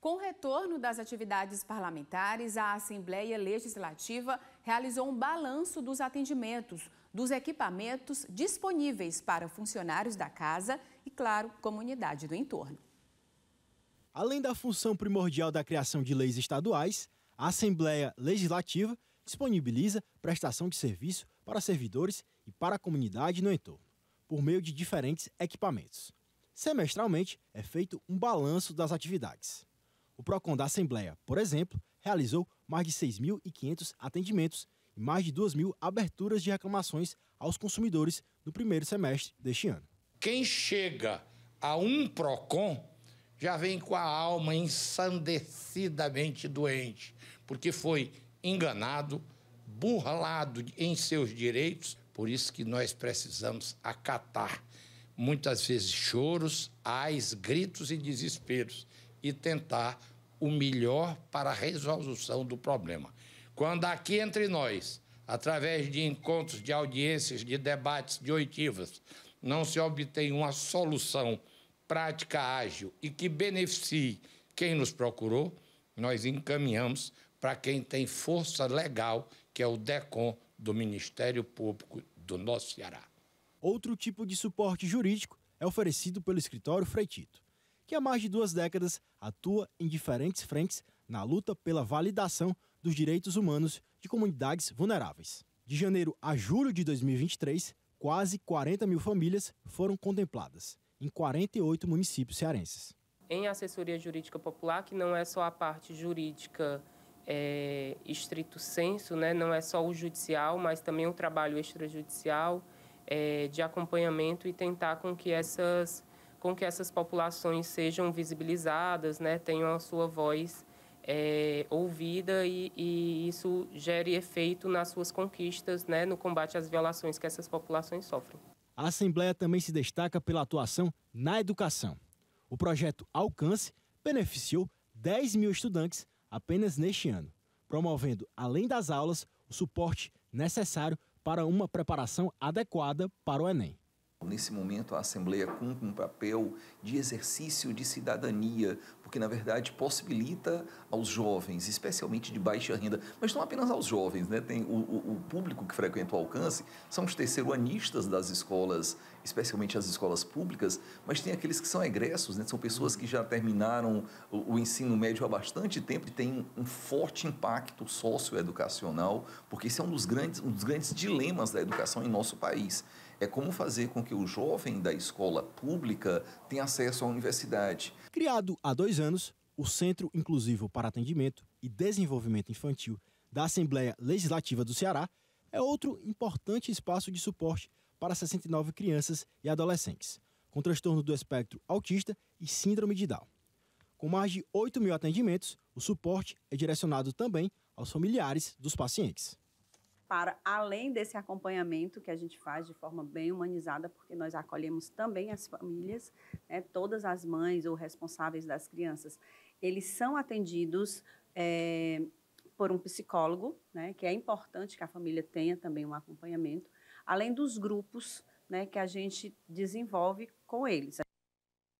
Com o retorno das atividades parlamentares, a Assembleia Legislativa realizou um balanço dos atendimentos, dos equipamentos disponíveis para funcionários da casa e, claro, comunidade do entorno. Além da função primordial da criação de leis estaduais, a Assembleia Legislativa disponibiliza prestação de serviço para servidores e para a comunidade no entorno, por meio de diferentes equipamentos. Semestralmente é feito um balanço das atividades. O PROCON da Assembleia, por exemplo, realizou mais de 6.500 atendimentos e mais de 2.000 aberturas de reclamações aos consumidores no primeiro semestre deste ano. Quem chega a um PROCON já vem com a alma ensandecidamente doente, porque foi enganado, burlado em seus direitos. Por isso que nós precisamos acatar muitas vezes choros, ais, gritos e desesperos e tentar o melhor para a resolução do problema. Quando aqui entre nós, através de encontros, de audiências, de debates, de oitivas, não se obtém uma solução prática, ágil e que beneficie quem nos procurou, nós encaminhamos para quem tem força legal, que é o DECOM do Ministério Público do nosso Ceará. Outro tipo de suporte jurídico é oferecido pelo escritório Freitito que há mais de duas décadas atua em diferentes frentes na luta pela validação dos direitos humanos de comunidades vulneráveis. De janeiro a julho de 2023, quase 40 mil famílias foram contempladas, em 48 municípios cearenses. Em assessoria jurídica popular, que não é só a parte jurídica é, estrito senso, né? não é só o judicial, mas também o trabalho extrajudicial é, de acompanhamento e tentar com que essas com que essas populações sejam visibilizadas, né, tenham a sua voz é, ouvida e, e, isso gere efeito nas suas conquistas, né, no combate às violações que essas populações sofrem. A Assembleia também se destaca pela atuação na educação. O projeto Alcance beneficiou 10 mil estudantes apenas neste ano, promovendo, além das aulas, o suporte necessário para uma preparação adequada para o Enem. Nesse momento, a Assembleia cumpre um papel de exercício de cidadania, porque, na verdade, possibilita aos jovens, especialmente de baixa renda, mas não apenas aos jovens, né? Tem o, o público que frequenta o alcance são os terceiro das escolas, especialmente as escolas públicas, mas tem aqueles que são egressos, né? São pessoas que já terminaram o, o ensino médio há bastante tempo e tem um forte impacto socioeducacional, porque esse é um dos grandes, um dos grandes dilemas da educação em nosso país é como fazer com que o jovem da escola pública tenha acesso à universidade. Criado há dois anos, o Centro Inclusivo para Atendimento e Desenvolvimento Infantil da Assembleia Legislativa do Ceará é outro importante espaço de suporte para 69 crianças e adolescentes com transtorno do espectro autista e síndrome de Down. Com mais de 8 mil atendimentos, o suporte é direcionado também aos familiares dos pacientes para além desse acompanhamento que a gente faz de forma bem humanizada, porque nós acolhemos também as famílias, né, todas as mães ou responsáveis das crianças, eles são atendidos é, por um psicólogo, né, que é importante que a família tenha também um acompanhamento, além dos grupos né, que a gente desenvolve com eles.